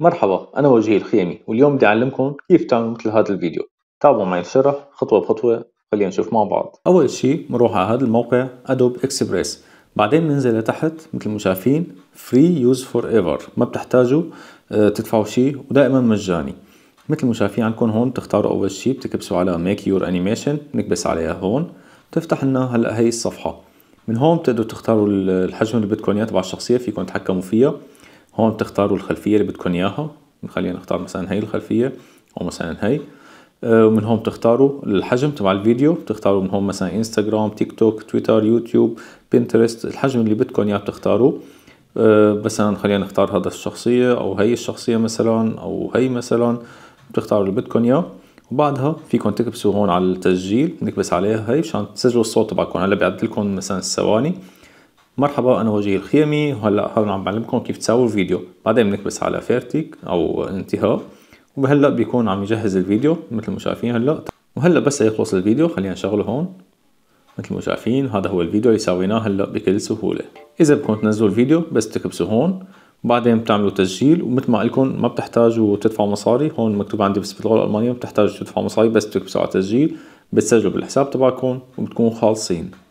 مرحبا أنا وجيه الخيمي واليوم بدي أعلمكم كيف تعملوا مثل هذا الفيديو تابعوا معي الشرح خطوة بخطوة خلينا نشوف مع بعض أول شيء بنروح على هذا الموقع أدوب إكسبريس بعدين بننزل لتحت مثل ما شايفين فري يوز فور ايفر ما بتحتاجوا آه، تدفعوا شيء ودائما مجاني مثل ما شايفين عندكم هون بتختاروا أول شيء بتكبسوا على ميك يور انيميشن بنكبس عليها هون بتفتح لنا هلا هي الصفحة من هون بتقدروا تختاروا الحجم اللي بدكم اياه تبع الشخصية فيكم تتحكموا فيها هون بتختاروا الخلفية اللي بدكم اياها خلينا نختار مثلا هاي الخلفية او مثلا هاي آه، ومن هون بتختاروا الحجم تبع الفيديو بتختاروا من هون مثلا انستغرام تيك توك تويتر يوتيوب بنترست الحجم اللي بدكم اياه بتختاروا آه، مثلا خلينا نختار هذا الشخصية او هاي الشخصية مثلا او هاي مثلا بتختاروا اللي بدكم اياه وبعدها فيكم تكبسوا هون على التسجيل نكبس عليها هي مشان تسجلوا الصوت تبعكم هلا بيعدلكم مثلا الثواني مرحبا انا وجيه الخيمي وهلا هون عم بعلمكم كيف تساوي فيديو بعدين بنكبس على فيرتيك او انتهاء وهلا بيكون عم يجهز الفيديو مثل ما شايفين هلا وهلا بس يخلص الفيديو خلينا نشغله هون مثل ما شايفين هذا هو الفيديو اللي سويناه هلا بكل سهوله اذا بدكم تنزلوا الفيديو بس تكبسوا هون بعدين بتعملوا تسجيل ومثل ما قلكم ما بتحتاجوا تدفعوا مصاري هون مكتوب عندي بس باللغه الالمانيه ما بتحتاجوا تدفعوا مصاري بس تكبسوا على تسجيل بتسجلوا بالحساب تبعكم وبتكونوا خالصين